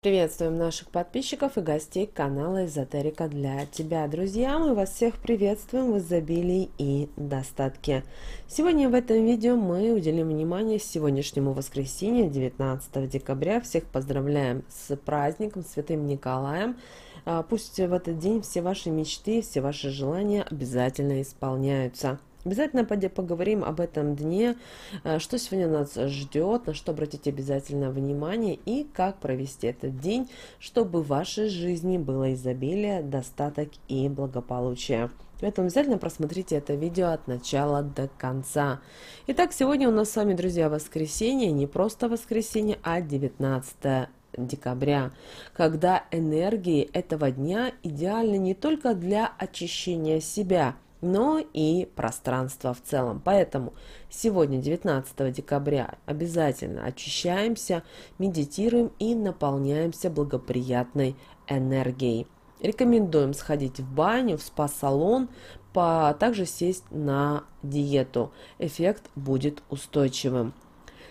Приветствуем наших подписчиков и гостей канала Эзотерика для тебя. Друзья, мы вас всех приветствуем в изобилии и достатке. Сегодня в этом видео мы уделим внимание сегодняшнему воскресенью, 19 декабря. Всех поздравляем с праздником, святым Николаем. А, пусть в этот день все ваши мечты, все ваши желания обязательно исполняются. Обязательно поговорим об этом дне, э, что сегодня нас ждет, на что обратить обязательно внимание и как провести этот день, чтобы в вашей жизни было изобилие, достаток и благополучие. Поэтому обязательно просмотрите это видео от начала до конца. Итак, сегодня у нас с вами, друзья, воскресенье, не просто воскресенье, а 19 декабря, когда энергии этого дня идеальны не только для очищения себя – но и пространство в целом. Поэтому сегодня, 19 декабря, обязательно очищаемся, медитируем и наполняемся благоприятной энергией. Рекомендуем сходить в баню, в спа-салон, а также сесть на диету. Эффект будет устойчивым.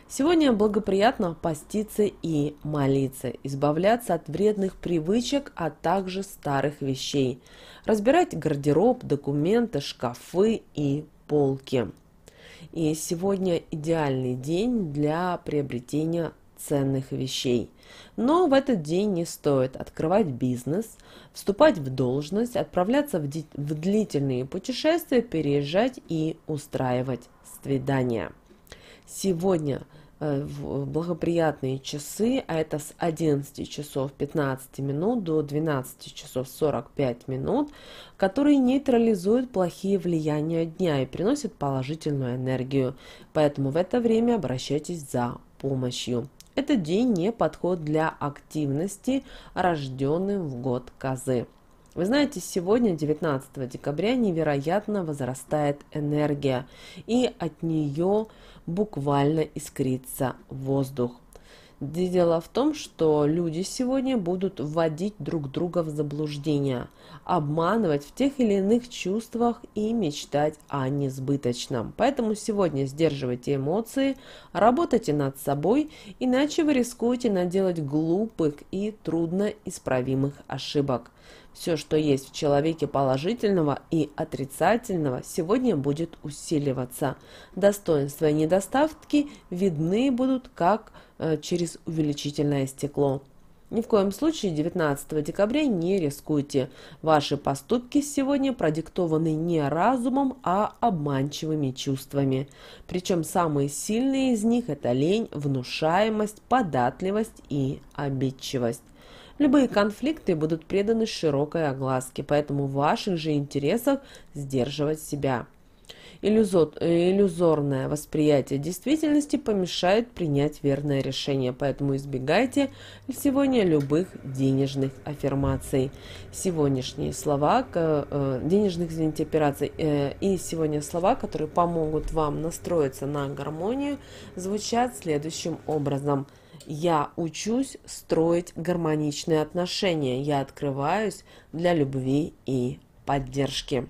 Сегодня благоприятно поститься и молиться, избавляться от вредных привычек, а также старых вещей, разбирать гардероб, документы, шкафы и полки. И сегодня идеальный день для приобретения ценных вещей. Но в этот день не стоит открывать бизнес, вступать в должность, отправляться в, в длительные путешествия, переезжать и устраивать свидания сегодня э, в благоприятные часы, а это с 11 часов 15 минут до 12 часов 45 минут, которые нейтрализуют плохие влияния дня и приносят положительную энергию. Поэтому в это время обращайтесь за помощью. Этот день не подход для активности, рожденным в год козы. Вы знаете, сегодня, 19 декабря, невероятно возрастает энергия, и от нее буквально искрится воздух. Дело в том, что люди сегодня будут вводить друг друга в заблуждение, обманывать в тех или иных чувствах и мечтать о несбыточном. Поэтому сегодня сдерживайте эмоции, работайте над собой, иначе вы рискуете наделать глупых и трудноисправимых ошибок. Все, что есть в человеке положительного и отрицательного, сегодня будет усиливаться. Достоинства и недостатки видны будут как – Э, через увеличительное стекло. Ни в коем случае 19 декабря не рискуйте. Ваши поступки сегодня продиктованы не разумом, а обманчивыми чувствами. Причем самые сильные из них – это лень, внушаемость, податливость и обидчивость. Любые конфликты будут преданы широкой огласке, поэтому в ваших же интересах сдерживать себя – Э, иллюзорное восприятие действительности помешает принять верное решение, поэтому избегайте сегодня любых денежных аффирмаций. Сегодняшние слова, э, денежных, извините, операций э, и сегодня слова, которые помогут вам настроиться на гармонию, звучат следующим образом. Я учусь строить гармоничные отношения. Я открываюсь для любви и поддержки.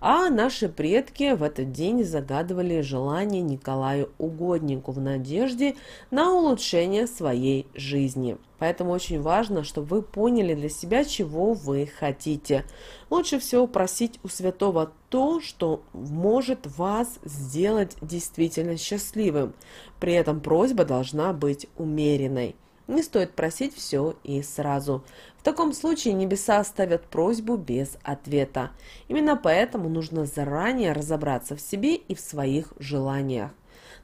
А наши предки в этот день загадывали желание Николаю Угоднику в надежде на улучшение своей жизни. Поэтому очень важно, чтобы вы поняли для себя, чего вы хотите. Лучше всего просить у святого то, что может вас сделать действительно счастливым. При этом просьба должна быть умеренной. Не стоит просить все и сразу. В таком случае небеса оставят просьбу без ответа. Именно поэтому нужно заранее разобраться в себе и в своих желаниях.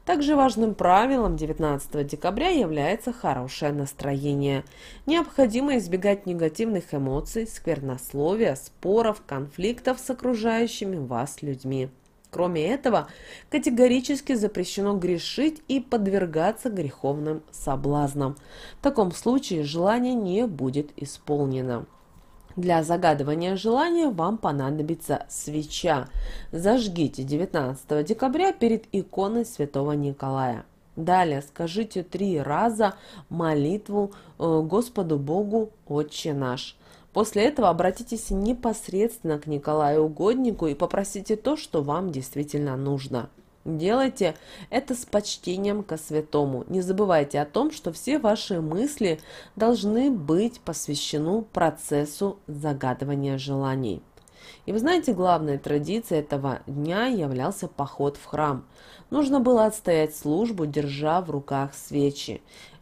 Также важным правилом 19 декабря является хорошее настроение. Необходимо избегать негативных эмоций, сквернословия, споров, конфликтов с окружающими вас людьми. Кроме этого, категорически запрещено грешить и подвергаться греховным соблазнам. В таком случае желание не будет исполнено. Для загадывания желания вам понадобится свеча. Зажгите 19 декабря перед иконой святого Николая. Далее скажите три раза молитву э, Господу Богу «Отче наш». После этого обратитесь непосредственно к Николаю Угоднику и попросите то, что вам действительно нужно. Делайте это с почтением ко святому. Не забывайте о том, что все ваши мысли должны быть посвящены процессу загадывания желаний. И вы знаете, главной традицией этого дня являлся поход в храм. Нужно было отстоять службу, держа в руках свечи.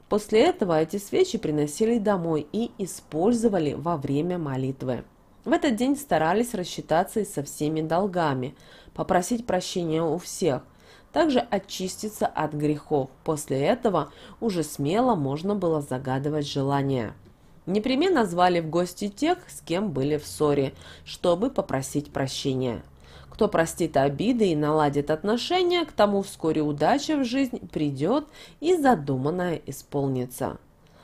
После этого эти свечи приносили домой и использовали во время молитвы. В этот день старались рассчитаться и со всеми долгами, попросить прощения у всех, также очиститься от грехов. После этого уже смело можно было загадывать желания. Непременно звали в гости тех, с кем были в ссоре, чтобы попросить прощения. Кто простит обиды и наладит отношения, к тому вскоре удача в жизнь придет и задуманное исполнится.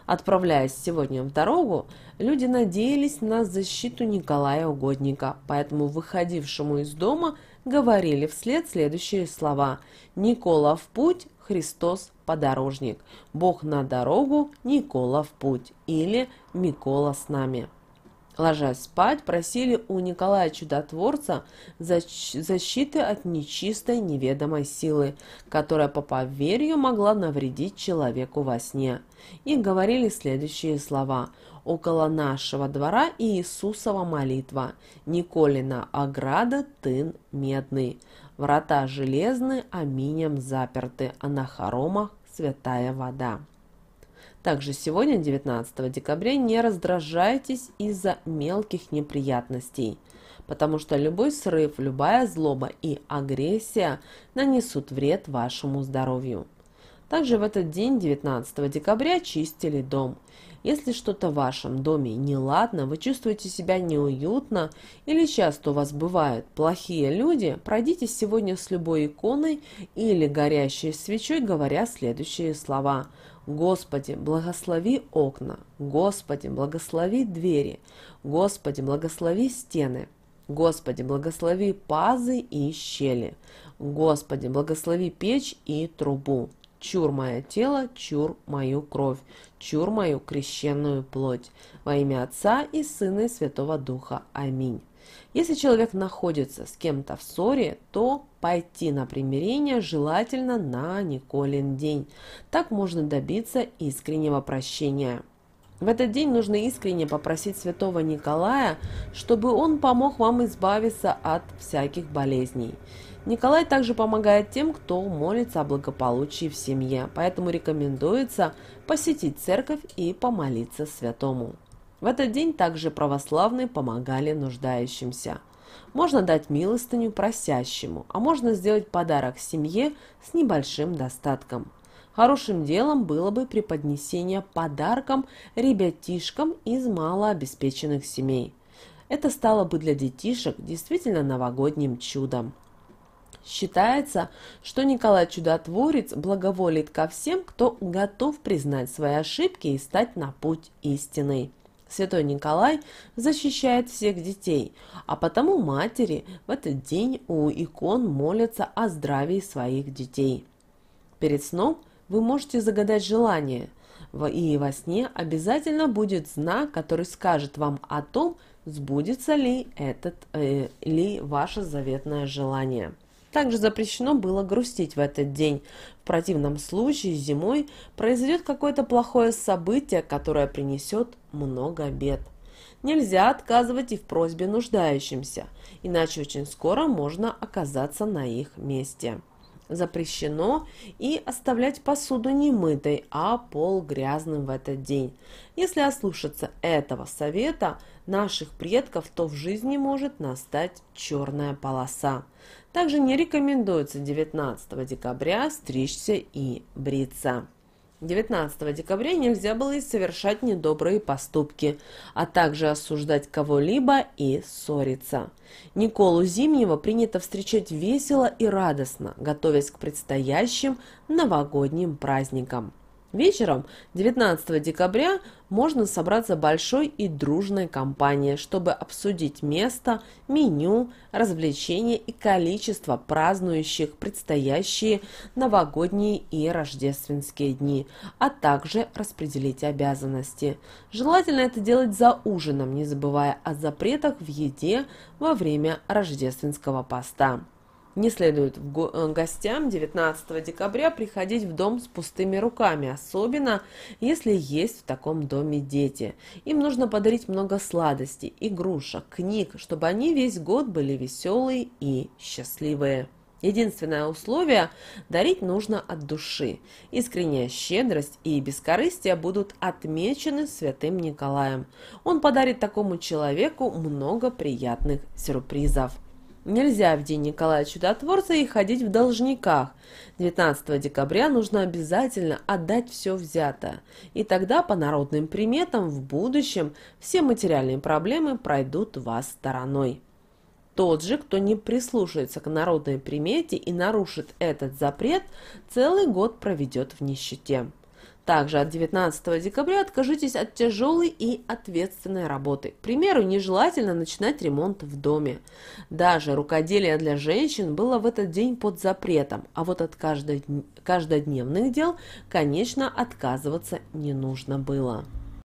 Отправляясь сегодня в дорогу, люди надеялись на защиту Николая Угодника, поэтому выходившему из дома говорили вслед следующие слова «Никола в путь, Христос подорожник», «Бог на дорогу, Никола в путь» или «Микола с нами» ложась спать, просили у Николая Чудотворца защиты от нечистой неведомой силы, которая по поверью могла навредить человеку во сне. И говорили следующие слова «Около нашего двора Иисусова молитва, Николина ограда тын медный, врата железны, аминем заперты, а на хоромах святая вода». Также сегодня, 19 декабря, не раздражайтесь из-за мелких неприятностей, потому что любой срыв, любая злоба и агрессия нанесут вред вашему здоровью. Также в этот день, 19 декабря, чистили дом. Если что-то в вашем доме неладно, вы чувствуете себя неуютно или часто у вас бывают плохие люди, пройдите сегодня с любой иконой или горящей свечой, говоря следующие слова. Господи, благослови окна, Господи, благослови двери, Господи, благослови стены, Господи, благослови пазы и щели, Господи, благослови печь и трубу. Чур мое тело, чур мою кровь, чур мою крещенную плоть. Во имя Отца и Сына и Святого Духа. Аминь. Если человек находится с кем-то в ссоре, то пойти на примирение желательно на Николин день. Так можно добиться искреннего прощения. В этот день нужно искренне попросить святого Николая, чтобы он помог вам избавиться от всяких болезней. Николай также помогает тем, кто молится о благополучии в семье, поэтому рекомендуется посетить церковь и помолиться святому. В этот день также православные помогали нуждающимся. Можно дать милостыню просящему, а можно сделать подарок семье с небольшим достатком – Хорошим делом было бы преподнесение подарком ребятишкам из малообеспеченных семей. Это стало бы для детишек действительно новогодним чудом. Считается, что Николай Чудотворец благоволит ко всем, кто готов признать свои ошибки и стать на путь истины. Святой Николай защищает всех детей, а потому матери в этот день у икон молятся о здравии своих детей. Перед сном – вы можете загадать желание, и во сне обязательно будет знак, который скажет вам о том, сбудется ли, этот, э, ли ваше заветное желание. Также запрещено было грустить в этот день. В противном случае зимой произойдет какое-то плохое событие, которое принесет много бед. Нельзя отказывать и в просьбе нуждающимся, иначе очень скоро можно оказаться на их месте. Запрещено и оставлять посуду немытой, а пол грязным в этот день. Если ослушаться этого совета наших предков, то в жизни может настать черная полоса. Также не рекомендуется 19 декабря стричься и бриться. 19 декабря нельзя было и совершать недобрые поступки, а также осуждать кого-либо и ссориться. Николу Зимнего принято встречать весело и радостно, готовясь к предстоящим новогодним праздникам. Вечером 19 декабря можно собраться большой и дружной компанией, чтобы обсудить место, меню, развлечения и количество празднующих предстоящие новогодние и рождественские дни, а также распределить обязанности. Желательно это делать за ужином, не забывая о запретах в еде во время рождественского поста. Не следует э, гостям 19 декабря приходить в дом с пустыми руками, особенно если есть в таком доме дети. Им нужно подарить много сладостей, игрушек, книг, чтобы они весь год были веселые и счастливые. Единственное условие – дарить нужно от души. Искренняя щедрость и бескорыстие будут отмечены святым Николаем. Он подарит такому человеку много приятных сюрпризов. Нельзя в день Николая Чудотворца и ходить в должниках. 19 декабря нужно обязательно отдать все взятое. И тогда, по народным приметам, в будущем все материальные проблемы пройдут вас стороной. Тот же, кто не прислушается к народной примете и нарушит этот запрет, целый год проведет в нищете. Также от 19 декабря откажитесь от тяжелой и ответственной работы. К примеру, нежелательно начинать ремонт в доме. Даже рукоделие для женщин было в этот день под запретом, а вот от каждодневных дел, конечно, отказываться не нужно было.